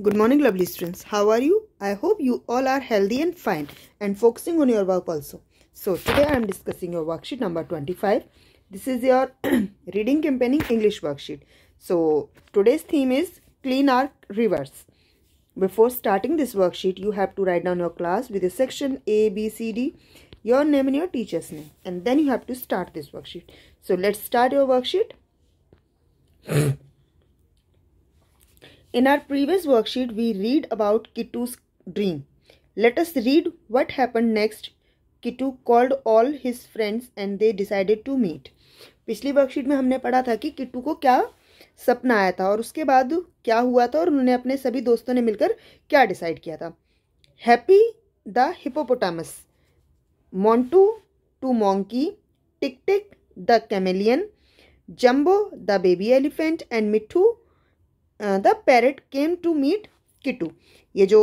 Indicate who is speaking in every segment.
Speaker 1: Good morning lovely students. How are you? I hope you all are healthy and fine and focusing on your work also. So today I am discussing your worksheet number 25. This is your reading campaigning English worksheet. So today's theme is clean our rivers. Before starting this worksheet you have to write down your class with a section A, B, C, D, your name and your teacher's name and then you have to start this worksheet. So let's start your worksheet. In our previous worksheet, we read about Kitu's dream. Let us read what happened next. Kitu called all his friends and they decided to meet. पिछली worksheet में हमने पढ़ा था कि किट्टू को क्या सपना आया था और उसके बाद क्या हुआ था और उन्होंने अपने सभी दोस्तों ने मिलकर क्या डिसाइड किया था Happy the hippopotamus Montu to monkey Tik Tik the chameleon Jumbo the baby elephant and Mittu the parrot came to meet Kittu ये जो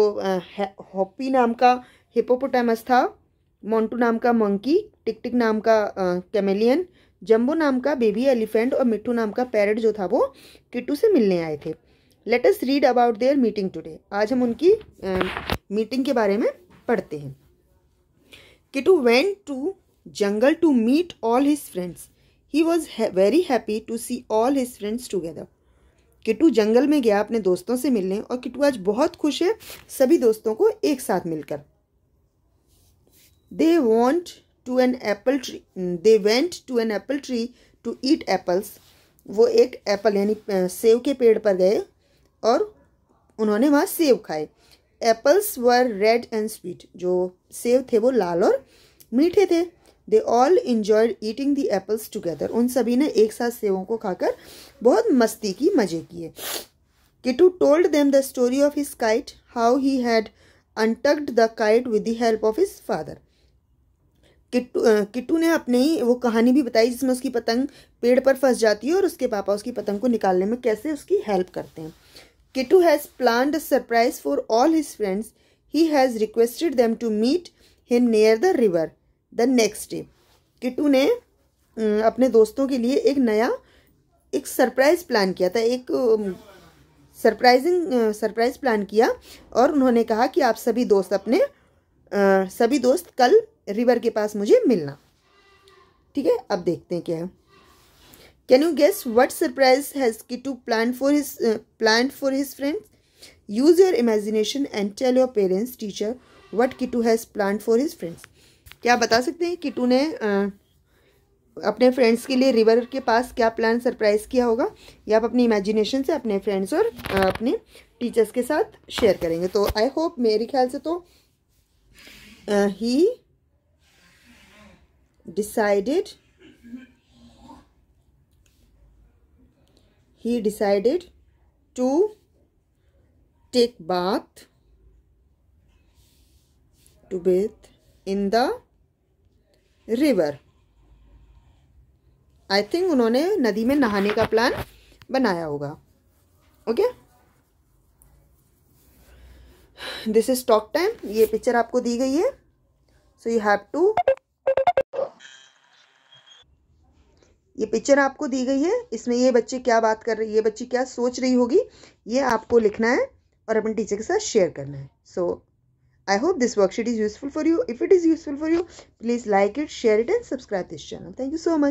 Speaker 1: हॉपी नाम का हिपोपोटामस था मोंटू नाम का मंकी टिक टिक नाम का कैमेलियन जम्बो नाम का बेबी एलिफेंट और मिट्टू नाम का पैरट जो था वो किटू से मिलने आए थे let us read about their meeting today आज हम उनकी मीटिंग के बारे में पढ़ते हैं Kittu went to jungle to meet all his friends he was very happy to see all his friends together Kittu जंगल में गया अपने दोस्तों से मिलने और किटू आज बहुत खुश है सभी दोस्तों को एक साथ मिलकर they want to an apple tree they went to an apple tree to eat apples वो एक एप्पल यानी सेब के पेड़ पर गए और उन्होंने वहाँ सेब खाए apples were red and sweet जो सेब थे वो लाल और मीठे थे they all enjoyed eating the apples together उन सभी ने एक साथ सेवों को खाकर बहुत मस्ती की मजे किए Kittu told them the story of his kite how he had untucked the kite with the help of his father Kittu Kittu ने अपने ही वो कहानी भी बताई जिसमें उसकी पतंग पेड़ पर फंस जाती है और उसके पापा उसकी पतंग को निकालने में कैसे उसकी हेल्प करते हैं Kittu has plan a surprise for all his friends he has requested them to meet him near the river the next day Kittu ने अपने दोस्तों के लिए एक नया एक सरप्राइज़ प्लान किया था एक सरप्राइजिंग सरप्राइज़ प्लान किया और उन्होंने कहा कि आप सभी दोस्त अपने आ, सभी दोस्त कल रिवर के पास मुझे मिलना ठीक है अब देखते हैं क्या है can you guess what surprise has Kittu plan for his plan for his friends use your imagination and tell your parents teacher what Kittu has plan for his friends क्या आप बता सकते हैं किटू ने अपने फ्रेंड्स के लिए रिवर के पास क्या प्लान सरप्राइज किया होगा या आप अपनी इमेजिनेशन से अपने फ्रेंड्स और अपने टीचर्स के साथ शेयर करेंगे तो आई होप मेरे ख्याल से तो he decided he decided to take bath to bathe in the river I think उन्होंने नदी में नहाने का प्लान बनाया होगा okay this is talk time ये पिक्चर आपको दी गई है सो यू हैव टू ये पिक्चर आपको दी गई है इसमें ये बच्चे क्या बात कर रही ये बच्ची क्या सोच रही होगी ये आपको लिखना है और अपने टीचर के साथ शेयर करना है सो so, I hope this worksheet is useful for you. If it is useful for you, please like it, share it and subscribe this channel. Thank you so much.